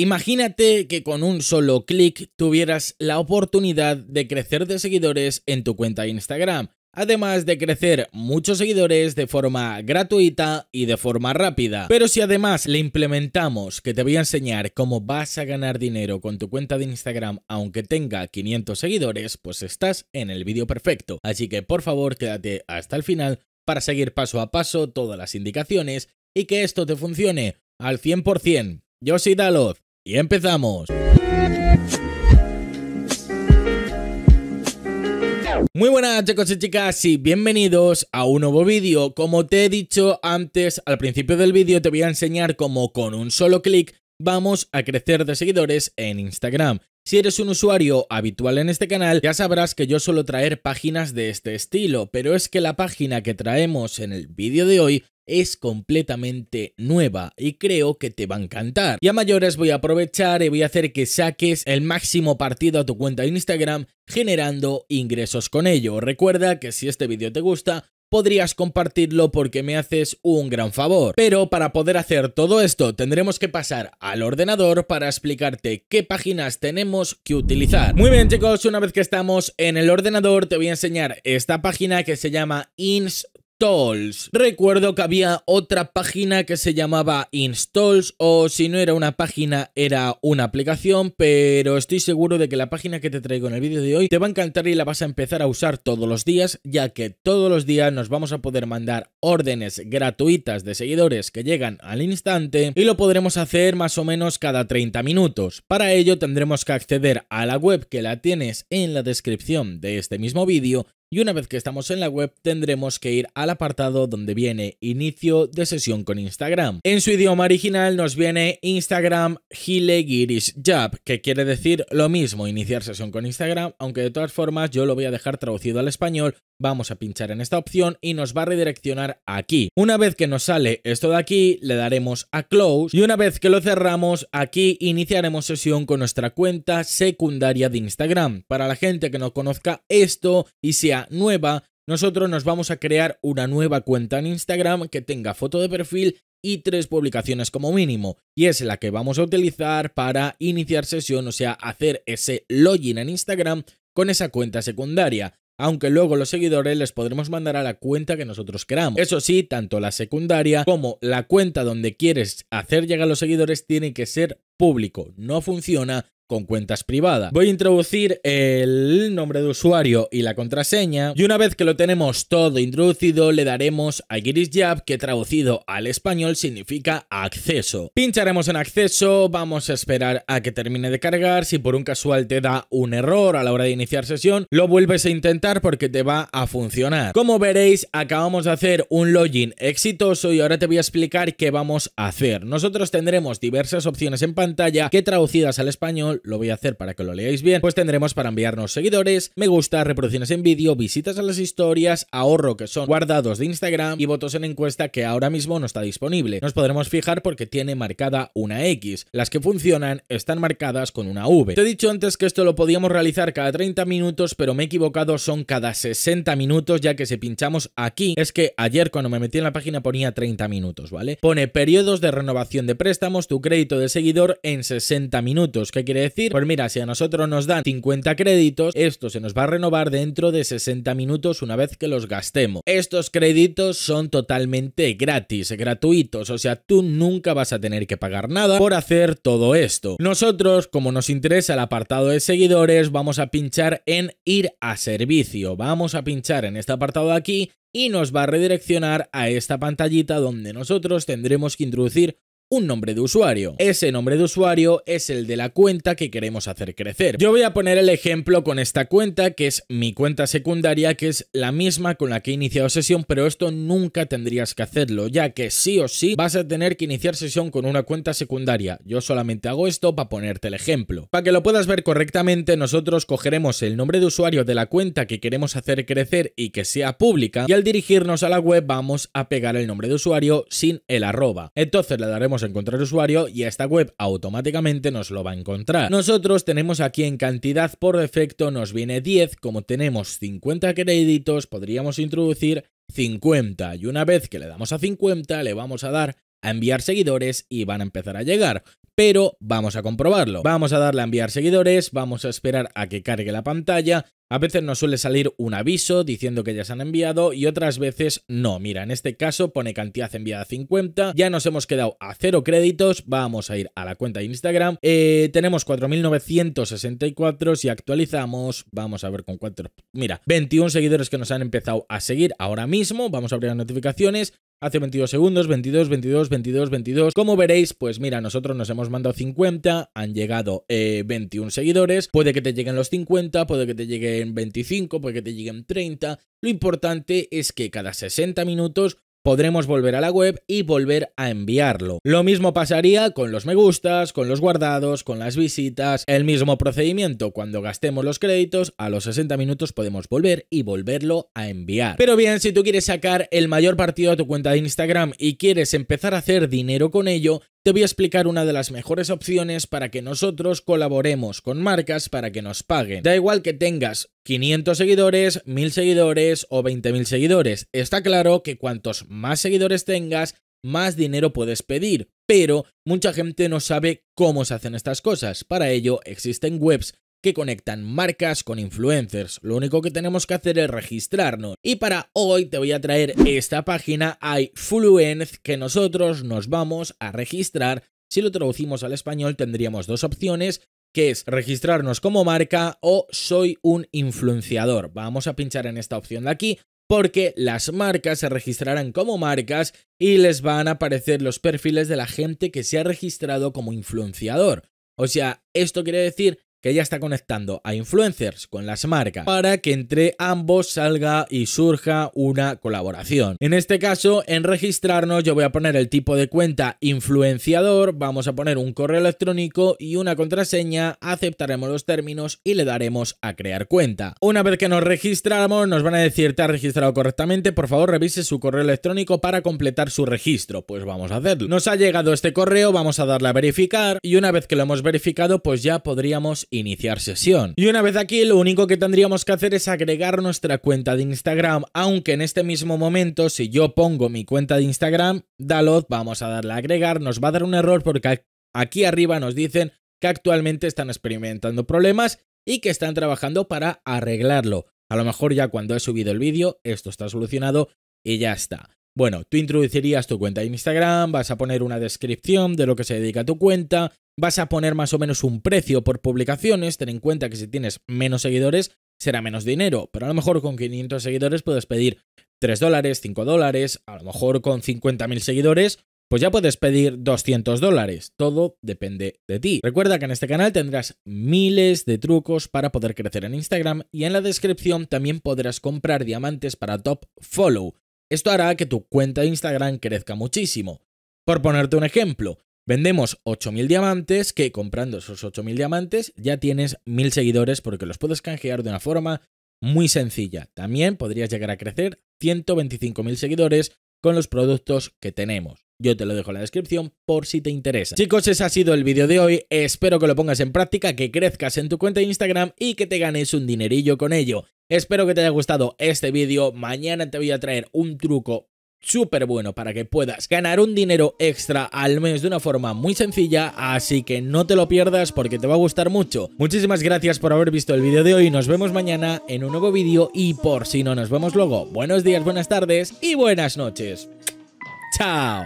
Imagínate que con un solo clic tuvieras la oportunidad de crecer de seguidores en tu cuenta de Instagram, además de crecer muchos seguidores de forma gratuita y de forma rápida. Pero si además le implementamos que te voy a enseñar cómo vas a ganar dinero con tu cuenta de Instagram aunque tenga 500 seguidores, pues estás en el vídeo perfecto. Así que por favor quédate hasta el final para seguir paso a paso todas las indicaciones y que esto te funcione al 100%. Yo soy Dalot y empezamos. Muy buenas chicos y chicas y bienvenidos a un nuevo vídeo. Como te he dicho antes, al principio del vídeo te voy a enseñar cómo con un solo clic vamos a crecer de seguidores en Instagram. Si eres un usuario habitual en este canal, ya sabrás que yo suelo traer páginas de este estilo, pero es que la página que traemos en el vídeo de hoy es completamente nueva y creo que te va a encantar. Y a mayores voy a aprovechar y voy a hacer que saques el máximo partido a tu cuenta de Instagram generando ingresos con ello. Recuerda que si este vídeo te gusta, podrías compartirlo porque me haces un gran favor. Pero para poder hacer todo esto tendremos que pasar al ordenador para explicarte qué páginas tenemos que utilizar. Muy bien chicos, una vez que estamos en el ordenador te voy a enseñar esta página que se llama ins Recuerdo que había otra página que se llamaba Installs o si no era una página era una aplicación, pero estoy seguro de que la página que te traigo en el vídeo de hoy te va a encantar y la vas a empezar a usar todos los días, ya que todos los días nos vamos a poder mandar órdenes gratuitas de seguidores que llegan al instante y lo podremos hacer más o menos cada 30 minutos. Para ello tendremos que acceder a la web que la tienes en la descripción de este mismo vídeo y una vez que estamos en la web tendremos que ir al apartado donde viene inicio de sesión con Instagram. En su idioma original nos viene Instagram Girish Jab, que quiere decir lo mismo, iniciar sesión con Instagram, aunque de todas formas yo lo voy a dejar traducido al español vamos a pinchar en esta opción y nos va a redireccionar aquí. Una vez que nos sale esto de aquí, le daremos a Close y una vez que lo cerramos, aquí iniciaremos sesión con nuestra cuenta secundaria de Instagram. Para la gente que no conozca esto y sea nueva, nosotros nos vamos a crear una nueva cuenta en Instagram que tenga foto de perfil y tres publicaciones como mínimo, y es la que vamos a utilizar para iniciar sesión, o sea, hacer ese login en Instagram con esa cuenta secundaria aunque luego los seguidores les podremos mandar a la cuenta que nosotros queramos. Eso sí, tanto la secundaria como la cuenta donde quieres hacer llegar a los seguidores tiene que ser público. No funciona con cuentas privadas. Voy a introducir el nombre de usuario y la contraseña y una vez que lo tenemos todo introducido le daremos a GirisJab que traducido al español significa acceso. Pincharemos en acceso, vamos a esperar a que termine de cargar, si por un casual te da un error a la hora de iniciar sesión lo vuelves a intentar porque te va a funcionar. Como veréis acabamos de hacer un login exitoso y ahora te voy a explicar qué vamos a hacer. Nosotros tendremos diversas opciones en pantalla que traducidas al español lo voy a hacer para que lo leáis bien, pues tendremos para enviarnos seguidores, me gusta, reproducciones en vídeo, visitas a las historias, ahorro que son guardados de Instagram y votos en encuesta que ahora mismo no está disponible. Nos podremos fijar porque tiene marcada una X. Las que funcionan están marcadas con una V. Te he dicho antes que esto lo podíamos realizar cada 30 minutos, pero me he equivocado, son cada 60 minutos, ya que si pinchamos aquí, es que ayer cuando me metí en la página ponía 30 minutos, ¿vale? Pone periodos de renovación de préstamos, tu crédito de seguidor en 60 minutos. ¿Qué quiere decir? pues mira, si a nosotros nos dan 50 créditos, esto se nos va a renovar dentro de 60 minutos una vez que los gastemos. Estos créditos son totalmente gratis, gratuitos, o sea, tú nunca vas a tener que pagar nada por hacer todo esto. Nosotros, como nos interesa el apartado de seguidores, vamos a pinchar en ir a servicio. Vamos a pinchar en este apartado de aquí y nos va a redireccionar a esta pantallita donde nosotros tendremos que introducir un nombre de usuario. Ese nombre de usuario es el de la cuenta que queremos hacer crecer. Yo voy a poner el ejemplo con esta cuenta, que es mi cuenta secundaria, que es la misma con la que he iniciado sesión, pero esto nunca tendrías que hacerlo, ya que sí o sí vas a tener que iniciar sesión con una cuenta secundaria. Yo solamente hago esto para ponerte el ejemplo. Para que lo puedas ver correctamente, nosotros cogeremos el nombre de usuario de la cuenta que queremos hacer crecer y que sea pública, y al dirigirnos a la web vamos a pegar el nombre de usuario sin el arroba. Entonces le daremos encontrar usuario y esta web automáticamente nos lo va a encontrar. Nosotros tenemos aquí en cantidad por defecto nos viene 10, como tenemos 50 créditos podríamos introducir 50 y una vez que le damos a 50 le vamos a dar a enviar seguidores y van a empezar a llegar. Pero vamos a comprobarlo. Vamos a darle a enviar seguidores, vamos a esperar a que cargue la pantalla. A veces nos suele salir un aviso diciendo que ya se han enviado y otras veces no. Mira, en este caso pone cantidad enviada 50, ya nos hemos quedado a cero créditos, vamos a ir a la cuenta de Instagram. Eh, tenemos 4.964, si actualizamos, vamos a ver con cuatro. Mira, 21 seguidores que nos han empezado a seguir ahora mismo, vamos a abrir las notificaciones hace 22 segundos, 22, 22, 22, 22. Como veréis, pues mira, nosotros nos hemos mandado 50, han llegado 21 eh, seguidores, puede que te lleguen los 50, puede que te lleguen 25, puede que te lleguen 30. Lo importante es que cada 60 minutos podremos volver a la web y volver a enviarlo. Lo mismo pasaría con los me gustas, con los guardados, con las visitas, el mismo procedimiento. Cuando gastemos los créditos, a los 60 minutos podemos volver y volverlo a enviar. Pero bien, si tú quieres sacar el mayor partido a tu cuenta de Instagram y quieres empezar a hacer dinero con ello, te voy a explicar una de las mejores opciones para que nosotros colaboremos con marcas para que nos paguen. Da igual que tengas 500 seguidores, 1000 seguidores o 20.000 seguidores. Está claro que cuantos más seguidores tengas, más dinero puedes pedir, pero mucha gente no sabe cómo se hacen estas cosas. Para ello existen webs que conectan marcas con influencers. Lo único que tenemos que hacer es registrarnos. Y para hoy te voy a traer esta página iFluence que nosotros nos vamos a registrar. Si lo traducimos al español tendríamos dos opciones que es registrarnos como marca o soy un influenciador. Vamos a pinchar en esta opción de aquí porque las marcas se registrarán como marcas y les van a aparecer los perfiles de la gente que se ha registrado como influenciador. O sea, esto quiere decir que ya está conectando a influencers con las marcas para que entre ambos salga y surja una colaboración. En este caso, en registrarnos yo voy a poner el tipo de cuenta influenciador, vamos a poner un correo electrónico y una contraseña, aceptaremos los términos y le daremos a crear cuenta. Una vez que nos registramos, nos van a decir te has registrado correctamente, por favor revise su correo electrónico para completar su registro. Pues vamos a hacerlo. Nos ha llegado este correo, vamos a darle a verificar y una vez que lo hemos verificado, pues ya podríamos iniciar sesión. Y una vez aquí, lo único que tendríamos que hacer es agregar nuestra cuenta de Instagram, aunque en este mismo momento, si yo pongo mi cuenta de Instagram, Dalot, vamos a darle a agregar, nos va a dar un error porque aquí arriba nos dicen que actualmente están experimentando problemas y que están trabajando para arreglarlo. A lo mejor ya cuando he subido el vídeo, esto está solucionado y ya está. Bueno, tú introducirías tu cuenta de Instagram, vas a poner una descripción de lo que se dedica a tu cuenta, vas a poner más o menos un precio por publicaciones, ten en cuenta que si tienes menos seguidores será menos dinero, pero a lo mejor con 500 seguidores puedes pedir 3 dólares, 5 dólares, a lo mejor con 50.000 seguidores pues ya puedes pedir 200 dólares. Todo depende de ti. Recuerda que en este canal tendrás miles de trucos para poder crecer en Instagram y en la descripción también podrás comprar diamantes para Top Follow. Esto hará que tu cuenta de Instagram crezca muchísimo. Por ponerte un ejemplo, Vendemos 8.000 diamantes que comprando esos 8.000 diamantes ya tienes 1.000 seguidores porque los puedes canjear de una forma muy sencilla. También podrías llegar a crecer 125.000 seguidores con los productos que tenemos. Yo te lo dejo en la descripción por si te interesa. Chicos, ese ha sido el vídeo de hoy. Espero que lo pongas en práctica, que crezcas en tu cuenta de Instagram y que te ganes un dinerillo con ello. Espero que te haya gustado este vídeo. Mañana te voy a traer un truco súper bueno para que puedas ganar un dinero extra al mes de una forma muy sencilla, así que no te lo pierdas porque te va a gustar mucho. Muchísimas gracias por haber visto el vídeo de hoy, nos vemos mañana en un nuevo vídeo y por si no nos vemos luego, buenos días, buenas tardes y buenas noches. ¡Chao!